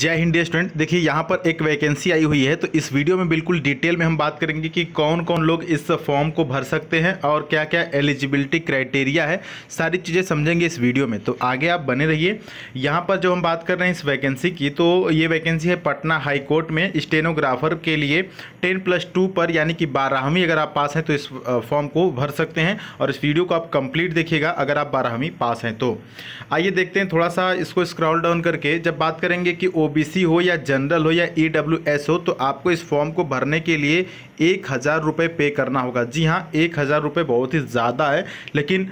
जय हिंद स्टूडेंट देखिए यहाँ पर एक वैकेंसी आई हुई है तो इस वीडियो में बिल्कुल डिटेल में हम बात करेंगे कि कौन कौन लोग इस फॉर्म को भर सकते हैं और क्या क्या एलिजिबिलिटी क्राइटेरिया है सारी चीज़ें समझेंगे इस वीडियो में तो आगे आप बने रहिए यहाँ पर जो हम बात कर रहे हैं इस वैकेंसी की तो ये वैकेंसी है पटना हाईकोर्ट में स्टेनोग्राफर के लिए टेन प्लस टू पर यानी कि बारहवीं अगर आप पास हैं तो इस फॉर्म को भर सकते हैं और इस वीडियो को आप कंप्लीट देखिएगा अगर आप बारहवीं पास हैं तो आइए देखते हैं थोड़ा सा इसको स्क्रॉल डाउन करके जब बात करेंगे कि ओबीसी हो या जनरल हो या ईडब्ल्यूएस e हो तो आपको इस फॉर्म को भरने के लिए एक हज़ार रुपये पे करना होगा जी हाँ एक हज़ार रुपये बहुत ही ज़्यादा है लेकिन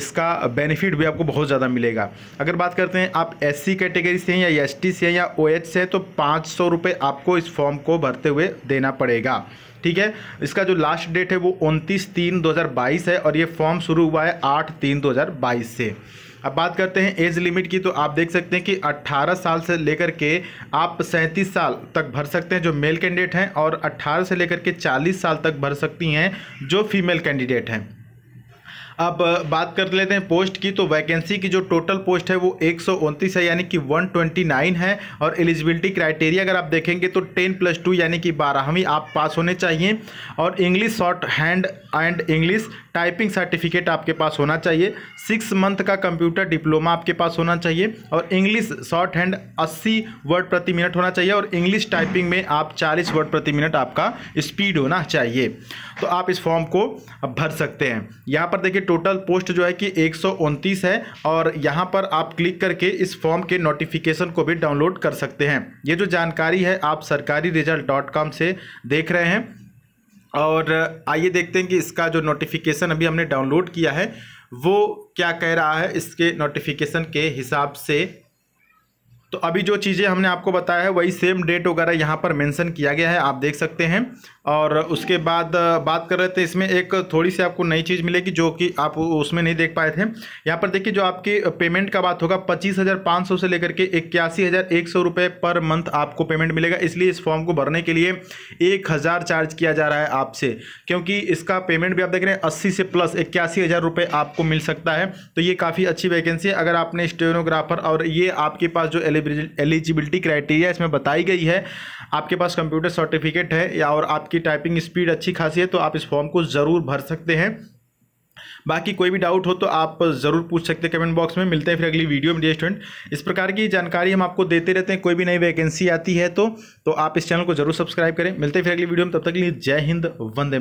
इसका बेनिफिट भी आपको बहुत ज़्यादा मिलेगा अगर बात करते हैं आप एससी कैटेगरी से हैं या एसटी से हैं या ओएच से हैं तो पाँच सौ रुपये आपको इस फॉर्म को भरते हुए देना पड़ेगा ठीक है इसका जो लास्ट डेट है वो उनतीस तीन दो है और ये फॉर्म शुरू हुआ है आठ तीन दो से अब बात करते हैं एज लिमिट की तो आप देख सकते हैं कि 18 साल से लेकर के आप 37 साल तक भर सकते हैं जो मेल कैंडिडेट हैं और 18 से लेकर के 40 साल तक भर सकती हैं जो फीमेल कैंडिडेट हैं अब बात कर लेते हैं पोस्ट की तो वैकेंसी की जो टोटल पोस्ट है वो एक है यानी कि 129 है और एलिजिबिलिटी क्राइटेरिया अगर आप देखेंगे तो 10 प्लस टू यानी कि बारहवीं आप पास होने चाहिए और English shorthand and English typing certificate आपके पास होना चाहिए सिक्स मंथ का कंप्यूटर डिप्लोमा आपके पास होना चाहिए और इंग्लिश शॉर्ट हैंड अस्सी वर्ड प्रति मिनट होना चाहिए और इंग्लिश टाइपिंग में आप चालीस वर्ड प्रति मिनट आपका स्पीड होना चाहिए तो आप इस फॉर्म को भर सकते हैं यहाँ पर देखिए टोटल पोस्ट जो है कि एक है और यहाँ पर आप क्लिक करके इस फॉर्म के नोटिफिकेशन को भी डाउनलोड कर सकते हैं ये जो जानकारी है आप सरकारी रिजल्ट डॉट कॉम से देख रहे हैं और आइए देखते हैं कि इसका जो नोटिफिकेशन अभी हमने डाउनलोड किया है वो क्या कह रहा है इसके नोटिफिकेशन के हिसाब से तो अभी जो चीज़ें हमने आपको बताया है वही सेम डेट वगैरह यहाँ पर मेंशन किया गया है आप देख सकते हैं और उसके बाद बात कर रहे थे इसमें एक थोड़ी सी आपको नई चीज़ मिलेगी जो कि आप उसमें नहीं देख पाए थे यहाँ पर देखिए जो आपकी पेमेंट का बात होगा पच्चीस हज़ार पाँच सौ से लेकर के इक्यासी हज़ार एक सौ रुपये पर मंथ आपको पेमेंट मिलेगा इसलिए इस फॉर्म को भरने के लिए एक हज़ार चार्ज किया जा रहा है आपसे क्योंकि इसका पेमेंट भी आप देख रहे हैं अस्सी से प्लस इक्यासी हज़ार रुपये आपको मिल सकता है तो ये काफ़ी अच्छी वैकेंसी है अगर आपने स्टेनोग्राफर और ये आपके पास जो एलिव एलिजिबिलिटी क्राइटेरिया इसमें बताई गई है आपके पास कंप्यूटर सर्टिफिकेट है या और आपकी टाइपिंग स्पीड अच्छी खासी है तो आप इस फॉर्म को ज़रूर भर सकते हैं बाकी कोई भी डाउट हो तो आप ज़रूर पूछ सकते हैं कमेंट बॉक्स में मिलते हैं फिर अगली वीडियो में डियर स्टूडेंट इस प्रकार की जानकारी हम आपको देते रहते हैं कोई भी नई वैकेंसी आती है तो, तो आप इस चैनल को जरूर सब्सक्राइब करें मिलते हैं फिर अगली वीडियो में तब तक के लिए जय हिंद वंदे